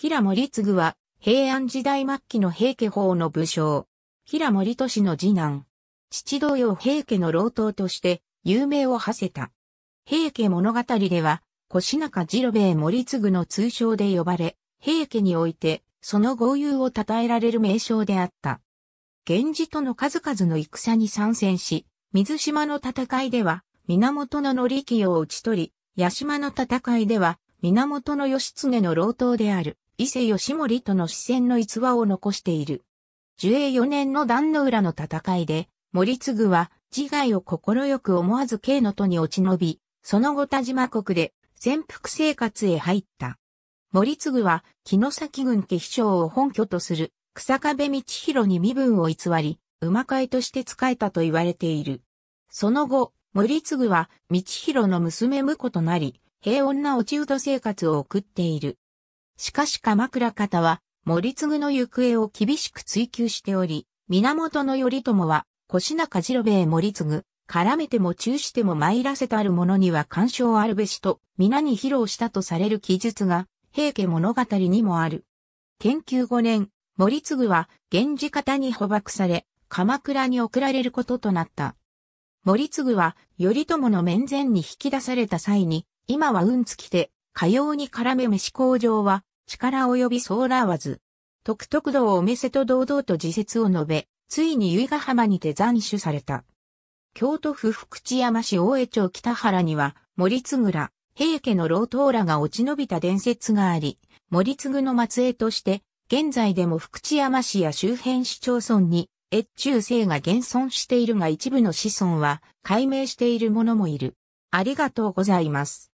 平森次は、平安時代末期の平家法の武将。平森市の次男。父同様平家の老頭として、有名を馳せた。平家物語では、腰中次郎兵衛森次の通称で呼ばれ、平家において、その豪遊を称えられる名称であった。源氏との数々の戦に参戦し、水島の戦いでは、源り気を討ち取り、八島の戦いでは、源義経の老頭である、伊勢義盛との視線の逸話を残している。樹永4年の壇の浦の戦いで、森次は自害を心よく思わず慶の都に落ち延び、その後田島国で潜伏生活へ入った。森次は木の崎郡家秘書を本拠とする草壁道広に身分を偽り、馬会として仕えたと言われている。その後、森次は道広の娘婿となり、平穏な落ち人生活を送っている。しかし鎌倉方は、森次の行方を厳しく追求しており、源頼朝は、腰中次郎兵衛森次、絡めても中しても参らせたある者には干渉あるべしと、皆に披露したとされる記述が、平家物語にもある。研究5年、森次は、源氏方に捕獲され、鎌倉に送られることとなった。森次は、頼朝の面前に引き出された際に、今は運尽きて、かように絡め飯工場は、力及びソーラーワズ。特徳道をお見せと堂々と自説を述べ、ついに由比ヶ浜にて斬首された。京都府福知山市大江町北原には、森津倉、平家の老頭らが落ち延びた伝説があり、森津の末裔として、現在でも福知山市や周辺市町村に、越中生が現存しているが一部の子孫は、解明している者もいる。ありがとうございます。